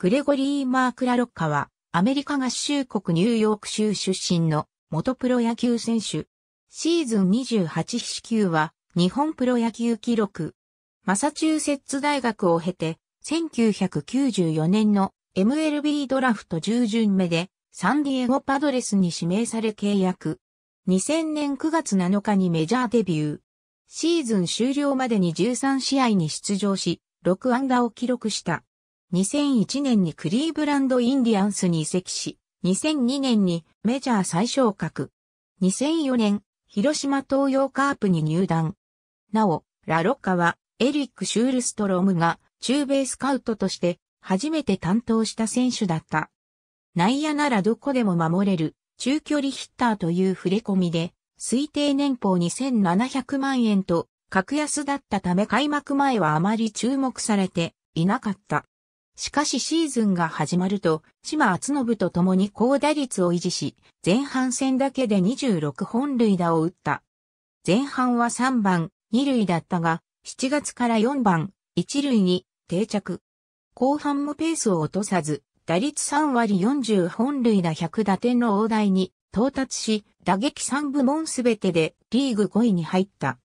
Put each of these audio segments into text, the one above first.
グレゴリー・マーク・ラロッカは、アメリカ合衆国ニューヨーク州出身の元プロ野球選手。シーズン28四球は、日本プロ野球記録。マサチューセッツ大学を経て、1994年の MLB ドラフト10巡目で、サンディエゴパドレスに指名され契約。2000年9月7日にメジャーデビュー。シーズン終了までに13試合に出場し、6安打を記録した。2001年にクリーブランドインディアンスに移籍し、2002年にメジャー最昇格。2004年、広島東洋カープに入団。なお、ラロッカはエリック・シュールストロムが中米スカウトとして初めて担当した選手だった。内野ならどこでも守れる中距離ヒッターという触れ込みで、推定年俸2700万円と格安だったため開幕前はあまり注目されていなかった。しかしシーズンが始まると、島厚信と共に高打率を維持し、前半戦だけで26本塁打を打った。前半は3番、2塁だったが、7月から4番、1塁に定着。後半もペースを落とさず、打率3割40本塁打100打点の大台に到達し、打撃3部門すべてでリーグ5位に入った。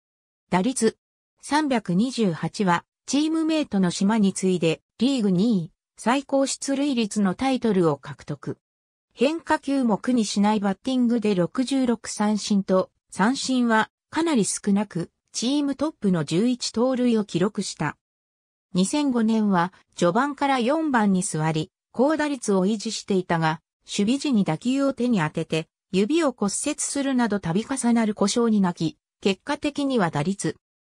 打率328はチームメイトの島に次いでリーグ2位、最高出塁率のタイトルを獲得。変化球も苦にしないバッティングで66三振と、三振はかなり少なく、チームトップの11盗塁を記録した。2005年は序盤から4番に座り、高打率を維持していたが、守備時に打球を手に当てて、指を骨折するなど度重なる故障に泣き、結果的には打率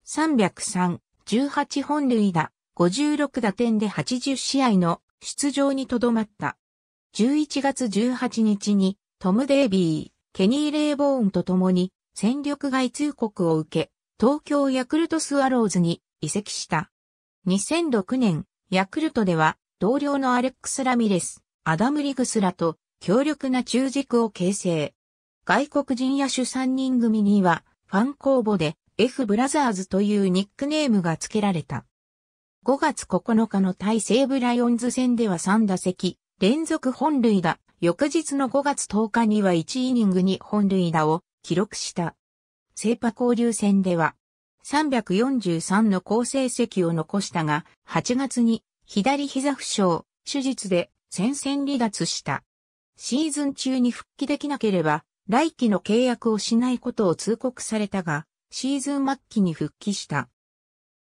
303、18本塁打、56打点で80試合の出場にとどまった。11月18日にトム・デイビー、ケニー・レイボーンと共に戦力外通告を受け、東京ヤクルトスワローズに移籍した。2006年、ヤクルトでは同僚のアレックス・ラミレス、アダム・リグスらと強力な中軸を形成。外国人野手3人組にはファン公募で F ブラザーズというニックネームが付けられた。5月9日の対西武ライオンズ戦では3打席、連続本塁打、翌日の5月10日には1イニングに本塁打を記録した。聖パ交流戦では、343の好成績を残したが、8月に左膝負傷、手術で戦線離脱した。シーズン中に復帰できなければ、来季の契約をしないことを通告されたが、シーズン末期に復帰した。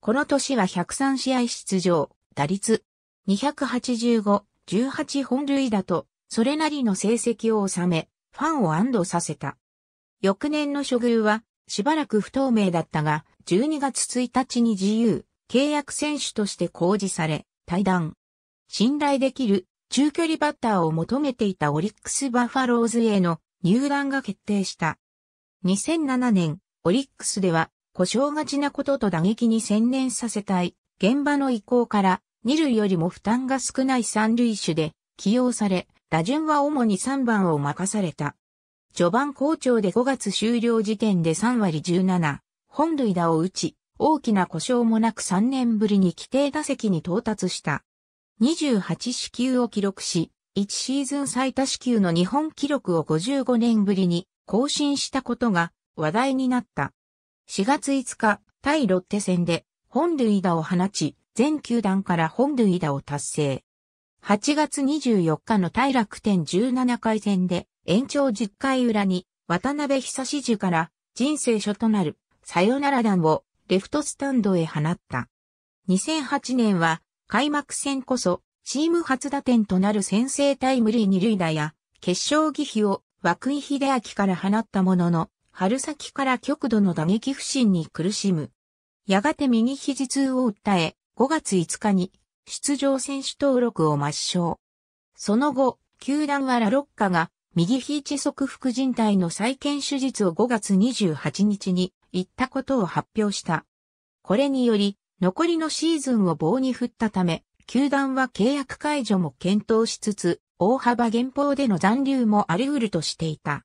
この年は103試合出場、打率285、18本塁打と、それなりの成績を収め、ファンを安堵させた。翌年の処遇は、しばらく不透明だったが、12月1日に自由、契約選手として公示され、対談。信頼できる中距離バッターを求めていたオリックスバファローズへの入団が決定した。2007年、オリックスでは故障がちなことと打撃に専念させたい、現場の意向から、二塁よりも負担が少ない三塁手で起用され、打順は主に3番を任された。序盤好調で5月終了時点で3割17、本塁打を打ち、大きな故障もなく3年ぶりに規定打席に到達した。28支給を記録し、1シーズン最多支給の日本記録を55年ぶりに更新したことが話題になった。4月5日、対ロッテ戦で本塁打を放ち、全球団から本塁打を達成。8月24日の対楽天17回戦で延長10回裏に渡辺久志樹から人生初となるサヨナラ弾をレフトスタンドへ放った。2008年は開幕戦こそチーム初打点となる先制タイムリー二塁打や決勝儀費を涌井秀明から放ったものの春先から極度の打撃不振に苦しむ。やがて右肘痛を訴え、5月5日に出場選手登録を抹消。その後、球団はラロッカが右肘側副人体の再建手術を5月28日に行ったことを発表した。これにより、残りのシーズンを棒に振ったため、球団は契約解除も検討しつつ、大幅減俸での残留もあり得るとしていた。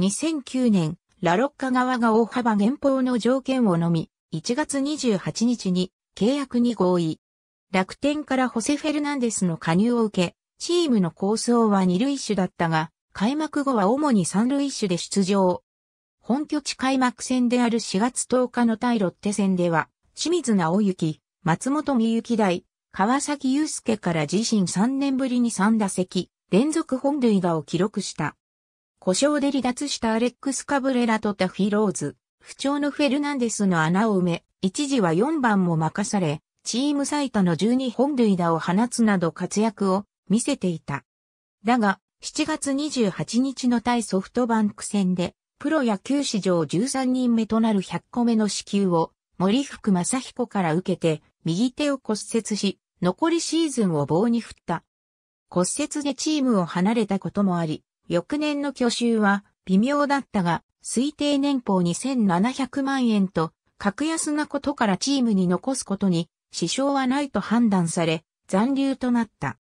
2009年、ラロッカ側が大幅減俸の条件をのみ、1月28日に契約に合意。楽天からホセ・フェルナンデスの加入を受け、チームの構想は二塁手だったが、開幕後は主に三塁手で出場。本拠地開幕戦である4月10日の対ロッテ戦では、清水直行、松本美幸大、川崎祐介から自身3年ぶりに3打席、連続本塁打を記録した。故障で離脱したアレックス・カブレラとタフィローズ、不調のフェルナンデスの穴を埋め、一時は4番も任され、チーム最多の12本塁打を放つなど活躍を見せていた。だが、7月28日の対ソフトバンク戦で、プロ野球史上13人目となる100個目の支給を、森福正彦から受けて、右手を骨折し、残りシーズンを棒に振った。骨折でチームを離れたこともあり、翌年の去就は微妙だったが、推定年俸2700万円と、格安なことからチームに残すことに支障はないと判断され、残留となった。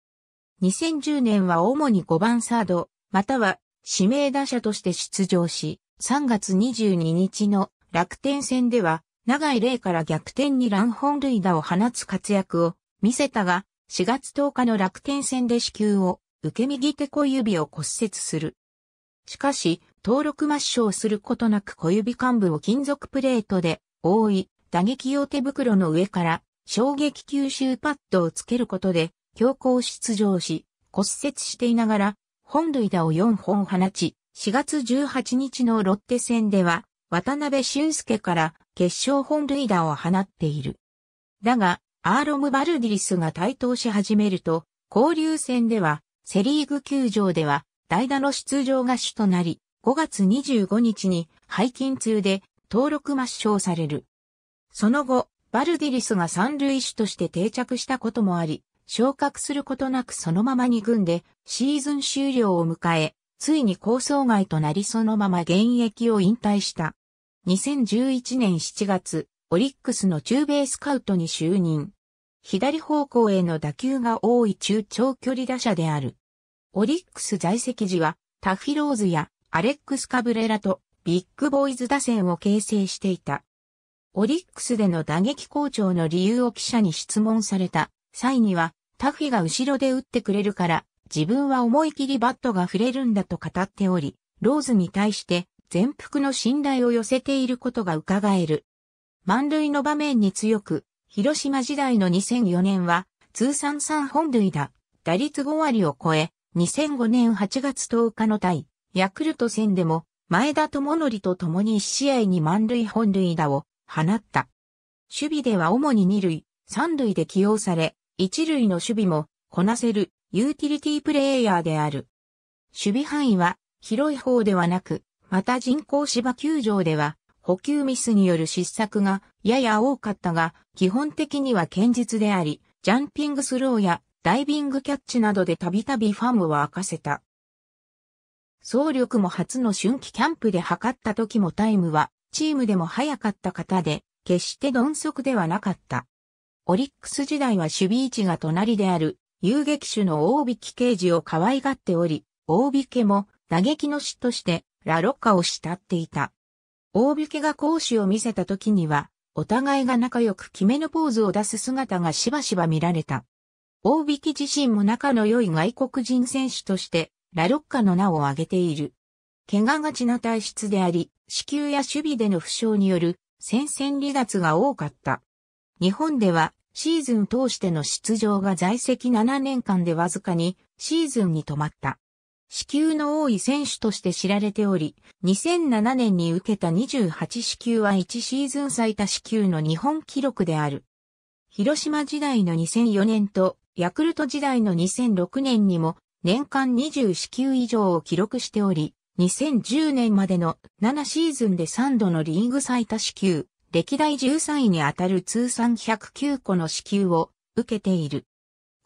2010年は主に5番サード、または指名打者として出場し、3月22日の楽天戦では、長井玲から逆転に乱本塁打を放つ活躍を見せたが、4月10日の楽天戦で支給を受け右手小指を骨折する。しかし、登録抹消することなく小指幹部を金属プレートで覆い、打撃用手袋の上から衝撃吸収パッドをつけることで強行出場し、骨折していながら本塁打を4本放ち、4月18日のロッテ戦では渡辺俊介から決勝本塁打を放っている。だが、アーロム・バルディリスが台頭し始めると、交流戦ではセリーグ球場では代打の出場が主となり、5月25日に背筋痛で登録抹消される。その後、バルディリスが三塁手として定着したこともあり、昇格することなくそのまま二軍でシーズン終了を迎え、ついに構想外となりそのまま現役を引退した。2011年7月、オリックスの中米スカウトに就任。左方向への打球が多い中長距離打者である。オリックス在籍時は、タフィローズやアレックス・カブレラとビッグボーイズ打線を形成していた。オリックスでの打撃好調の理由を記者に質問された際には、タフィが後ろで打ってくれるから、自分は思い切りバットが触れるんだと語っており、ローズに対して全幅の信頼を寄せていることが伺える。満塁の場面に強く、広島時代の2004年は、通算3本塁打、打率5割を超え、2005年8月10日の対、ヤクルト戦でも、前田智則と共に1試合に満塁本塁打を放った。守備では主に2塁、3塁で起用され、1塁の守備もこなせるユーティリティプレイヤーである。守備範囲は広い方ではなく、また人工芝球場では補給ミスによる失策がやや多かったが、基本的には堅実であり、ジャンピングスローやダイビングキャッチなどでたびたびファームを明かせた。総力も初の春季キャンプで測った時もタイムは、チームでも早かった方で、決して鈍足ではなかった。オリックス時代は守備位置が隣である、遊撃手の大引刑事を可愛がっており、大引けも打撃の師としてラロッカを慕っていた。大引けが講師を見せた時には、お互いが仲良く決めのポーズを出す姿がしばしば見られた。大引自身も仲の良い外国人選手として、ラロッカの名を挙げている。怪我がちな体質であり、子宮や守備での負傷による戦線離脱が多かった。日本ではシーズン通しての出場が在籍7年間でわずかにシーズンに止まった。死球の多い選手として知られており、2007年に受けた28死球は1シーズン最多死球の日本記録である。広島時代の2004年と、ヤクルト時代の2006年にも、年間20死球以上を記録しており、2010年までの7シーズンで3度のリーグ最多死球、歴代13位にあたる通算109個の死球を受けている。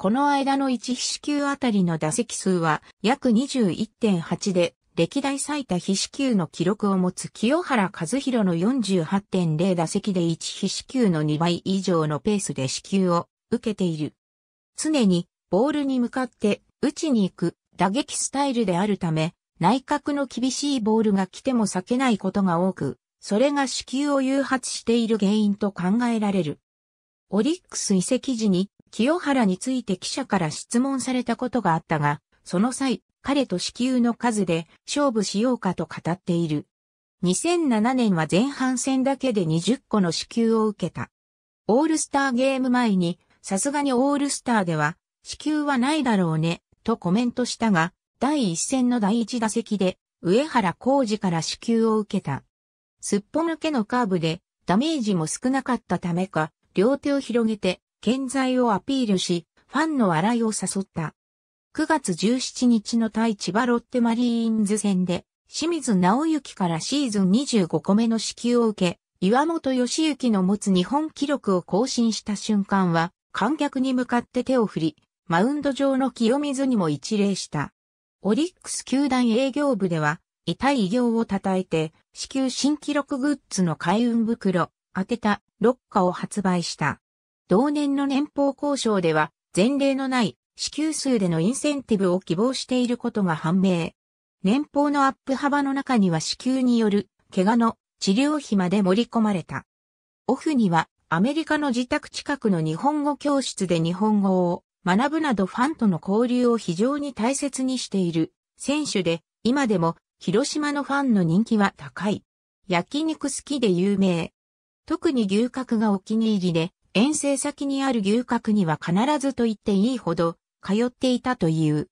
この間の1死球あたりの打席数は約21.8で、歴代最多飛死球の記録を持つ清原和弘の48.0打席で1飛死球の2倍以上のペースで死球を受けている。常にボールに向かって打ちに行く打撃スタイルであるため、内角の厳しいボールが来ても避けないことが多く、それが死球を誘発している原因と考えられる。オリックス移籍時に清原について記者から質問されたことがあったが、その際、彼と子宮の数で勝負しようかと語っている。2007年は前半戦だけで20個の死球を受けた。オールスターゲーム前に、さすがにオールスターでは、死球はないだろうね、とコメントしたが、第1戦の第1打席で、上原浩二から死球を受けた。すっぽ抜けのカーブで、ダメージも少なかったためか、両手を広げて、健在をアピールし、ファンの笑いを誘った。9月17日の対千葉ロッテマリーンズ戦で、清水直行からシーズン25個目の支給を受け、岩本義行の持つ日本記録を更新した瞬間は、観客に向かって手を振り、マウンド上の清水にも一礼した。オリックス球団営業部では、痛い偉業を称えて、支給新記録グッズの開運袋、当てた、6課を発売した。同年の年俸交渉では、前例のない支給数でのインセンティブを希望していることが判明。年俸のアップ幅の中には支給による怪我の治療費まで盛り込まれた。オフにはアメリカの自宅近くの日本語教室で日本語を学ぶなどファンとの交流を非常に大切にしている選手で今でも広島のファンの人気は高い。焼肉好きで有名。特に牛角がお気に入りで遠征先にある牛角には必ずと言っていいほど通っていたという。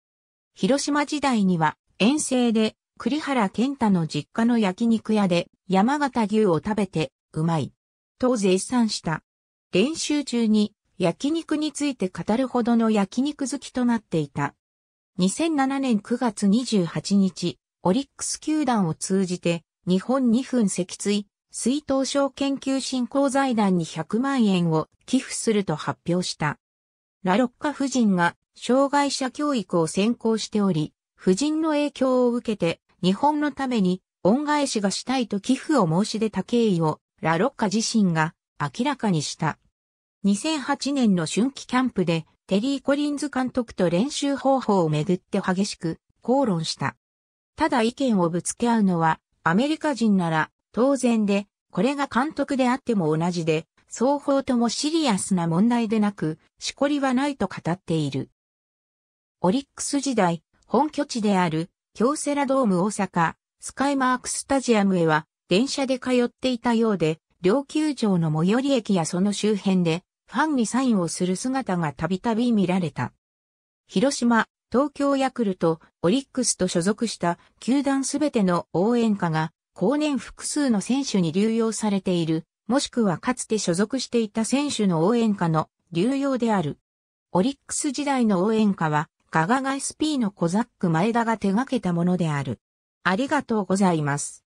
広島時代には遠征で栗原健太の実家の焼肉屋で山形牛を食べてうまい。と絶賛した。練習中に焼肉について語るほどの焼肉好きとなっていた。2007年9月28日、オリックス球団を通じて日本2分脊椎水頭症研究振興財団に100万円を寄付すると発表した。ラロッカ夫人が障害者教育を専攻しており、夫人の影響を受けて日本のために恩返しがしたいと寄付を申し出た経緯をラロッカ自身が明らかにした。2008年の春季キャンプでテリー・コリンズ監督と練習方法をめぐって激しく口論した。ただ意見をぶつけ合うのはアメリカ人なら当然で、これが監督であっても同じで、双方ともシリアスな問題でなく、しこりはないと語っている。オリックス時代、本拠地である、京セラドーム大阪、スカイマークスタジアムへは、電車で通っていたようで、両球場の最寄り駅やその周辺で、ファンにサインをする姿がたびたび見られた。広島、東京ヤクルト、オリックスと所属した球団すべての応援歌が後年複数の選手に流用されている、もしくはかつて所属していた選手の応援歌の流用である。オリックス時代の応援歌は、ガガガ SP のコザック前田が手掛けたものである。ありがとうございます。